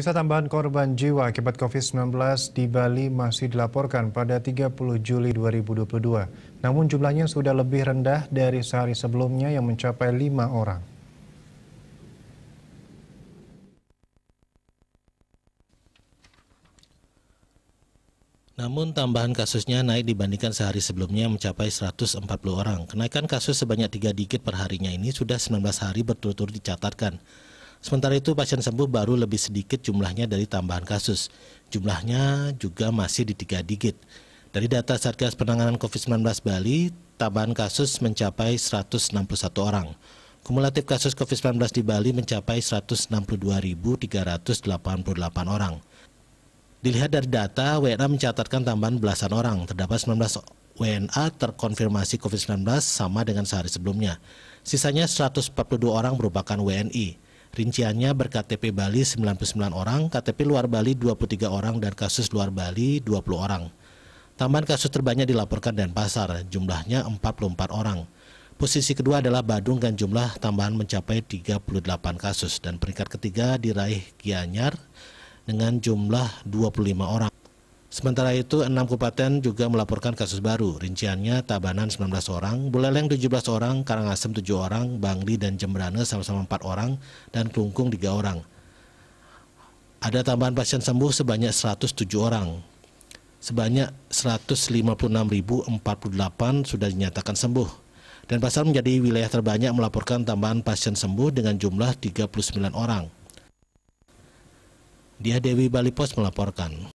Bisa tambahan korban jiwa akibat COVID-19 di Bali masih dilaporkan pada 30 Juli 2022. Namun jumlahnya sudah lebih rendah dari sehari sebelumnya yang mencapai 5 orang. Namun tambahan kasusnya naik dibandingkan sehari sebelumnya mencapai 140 orang. Kenaikan kasus sebanyak 3 digit perharinya ini sudah 19 hari berturut-turut dicatatkan. Sementara itu pasien sembuh baru lebih sedikit jumlahnya dari tambahan kasus. Jumlahnya juga masih di tiga digit. Dari data Satgas Penanganan COVID-19 Bali, tambahan kasus mencapai 161 orang. Kumulatif kasus COVID-19 di Bali mencapai 162.388 orang. Dilihat dari data, WNA mencatatkan tambahan belasan orang. Terdapat 19 WNA terkonfirmasi COVID-19 sama dengan sehari sebelumnya. Sisanya 142 orang merupakan WNI. Rinciannya berKTP Bali 99 orang, KTP luar Bali 23 orang, dan kasus luar Bali 20 orang. Tambahan kasus terbanyak dilaporkan Pasar, jumlahnya 44 orang. Posisi kedua adalah Badung dan jumlah tambahan mencapai 38 kasus dan peringkat ketiga diraih Gianyar dengan jumlah 25 orang. Sementara itu, enam kabupaten juga melaporkan kasus baru. Rinciannya Tabanan 19 orang, Buleleng 17 orang, Karangasem 7 orang, Bangli dan Jembrane sama-sama 4 orang, dan Klungkung 3 orang. Ada tambahan pasien sembuh sebanyak 107 orang. Sebanyak 156.048 sudah dinyatakan sembuh. Dan pasar menjadi wilayah terbanyak melaporkan tambahan pasien sembuh dengan jumlah 39 orang. Dia Dewi Bali Pos melaporkan.